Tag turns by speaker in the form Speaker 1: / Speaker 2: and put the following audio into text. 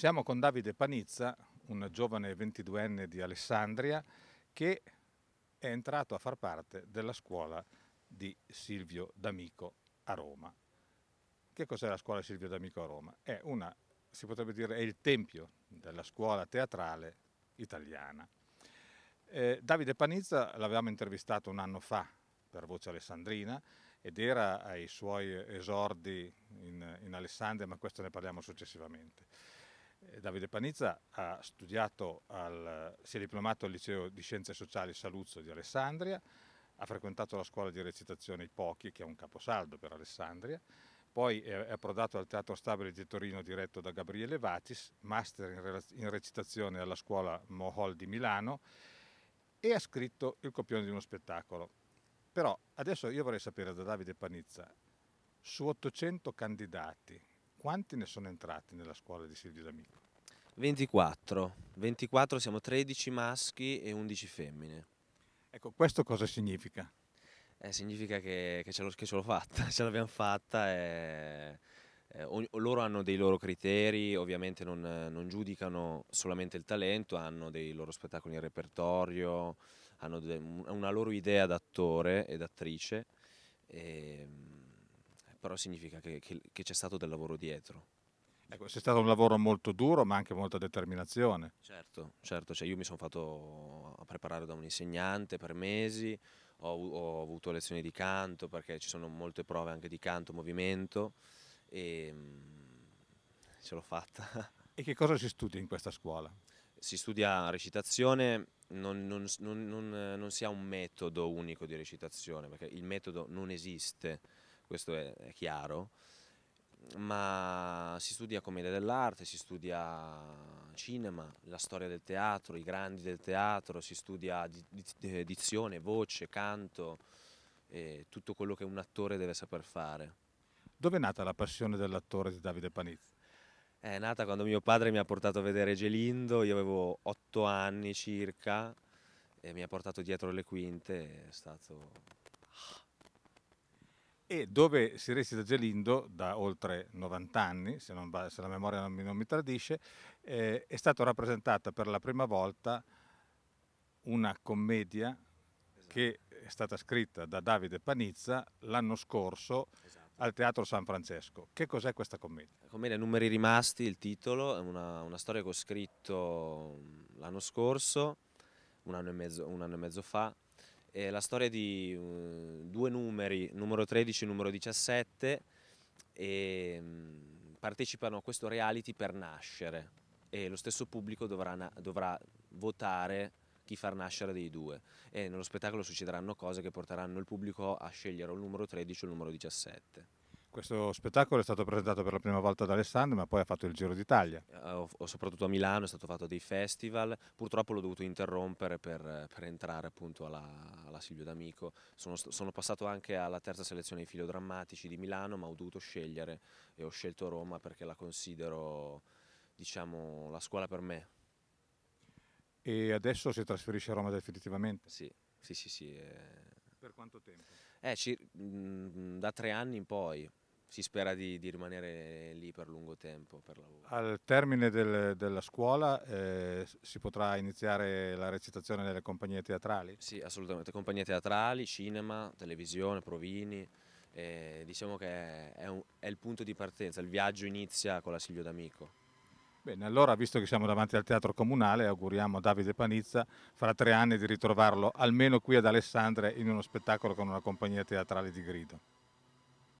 Speaker 1: Siamo con Davide Panizza, un giovane 22enne di Alessandria che è entrato a far parte della scuola di Silvio D'Amico a Roma. Che cos'è la scuola Silvio D'Amico a Roma? È una, si potrebbe dire, è il tempio della scuola teatrale italiana. Eh, Davide Panizza l'avevamo intervistato un anno fa per Voce Alessandrina ed era ai suoi esordi in, in Alessandria, ma questo ne parliamo successivamente. Eh, Davide Panizza al, si è diplomato al liceo di scienze sociali Saluzzo di Alessandria, ha frequentato la scuola di recitazione I Pochi, che è un caposaldo per Alessandria, poi è approdato al Teatro Stabile di Torino diretto da Gabriele Vatis, master in recitazione alla scuola Mohol di Milano e ha scritto il copione di uno spettacolo. Però adesso io vorrei sapere da Davide Panizza, su 800 candidati, quanti ne sono entrati nella scuola
Speaker 2: di Silvio D'Amico? 24, 24 siamo 13 maschi e 11 femmine. Ecco,
Speaker 1: questo cosa significa?
Speaker 2: Eh, significa che, che, ce l'ho, fatta, ce l'abbiamo fatta. E, eh, eh, ogni, loro hanno dei loro criteri, ovviamente non, non, giudicano solamente il talento, hanno dei loro spettacoli in repertorio, hanno de, una loro idea d'attore e d'attrice, ehm, però significa che c'è stato del lavoro dietro. Ecco, è stato un lavoro molto duro ma anche molta determinazione. Certo, certo cioè io mi sono fatto preparare da un insegnante per mesi, ho, ho, avuto lezioni di canto perché ci sono molte prove anche di canto, movimento e ehm, ce l'ho fatta. E che cosa si studia in questa scuola? Si studia recitazione, non, non, non, non si ha un metodo unico di recitazione perché il metodo non esiste, questo è, è chiaro ma si studia commedia dell'arte, si studia cinema, la storia del teatro, i grandi del teatro, si studia eh, dizione, voce, canto, eh, tutto quello che un attore deve saper fare. Dove è nata la passione dell'attore di Davide Panizzi? È nata quando mio padre mi ha portato a vedere Gelindo, io avevo otto anni circa e mi ha portato dietro le quinte, è stato
Speaker 1: e dove si reside Gelindo da oltre 90 anni, se, non, se la memoria non mi, non mi tradisce, eh, è stata rappresentata per la prima volta una commedia esatto. che è stata scritta da Davide Panizza l'anno scorso esatto. al Teatro San Francesco. Che cos'è questa commedia?
Speaker 2: La commedia Numeri rimasti, il titolo, è una, una storia che ho scritto mm, l'anno scorso, un anno, mezzo, un anno e mezzo fa, è eh, la storia di mm, due numeri, numero 13 e numero 17, e ehm, partecipano a questo reality per nascere e lo stesso pubblico dovrà, dovrà votare chi far nascere dei due e nello spettacolo succederanno cose che porteranno il pubblico a scegliere o il numero 13 o il numero 17. Questo
Speaker 1: spettacolo è stato presentato per la prima volta da Alessandro, ma poi ha fatto il Giro d'Italia.
Speaker 2: Uh, soprattutto a Milano è stato fatto dei festival, purtroppo l'ho dovuto interrompere per, per entrare appunto alla, alla Silvio D'Amico. Sono, sono, passato anche alla terza selezione dei filodrammatici di Milano, ma ho dovuto scegliere e ho scelto Roma perché la considero diciamo, la scuola per me. E adesso si trasferisce a Roma definitivamente? Sì, sì, sì. sì eh... Per quanto tempo? Eh, mm, da tre anni in poi, si spera di, di, rimanere lì per lungo tempo. Per Al
Speaker 1: termine del, della scuola eh, si potrà iniziare la recitazione nelle compagnie
Speaker 2: teatrali? Sì, assolutamente, compagnie teatrali, cinema, televisione, provini. Eh, diciamo che è, un, è il punto di partenza, il viaggio inizia con la Silvio D'Amico.
Speaker 1: Bene, allora visto che siamo davanti al Teatro Comunale, auguriamo a Davide Panizza fra tre anni di ritrovarlo almeno qui ad Alessandria in uno spettacolo con una compagnia teatrale di grido.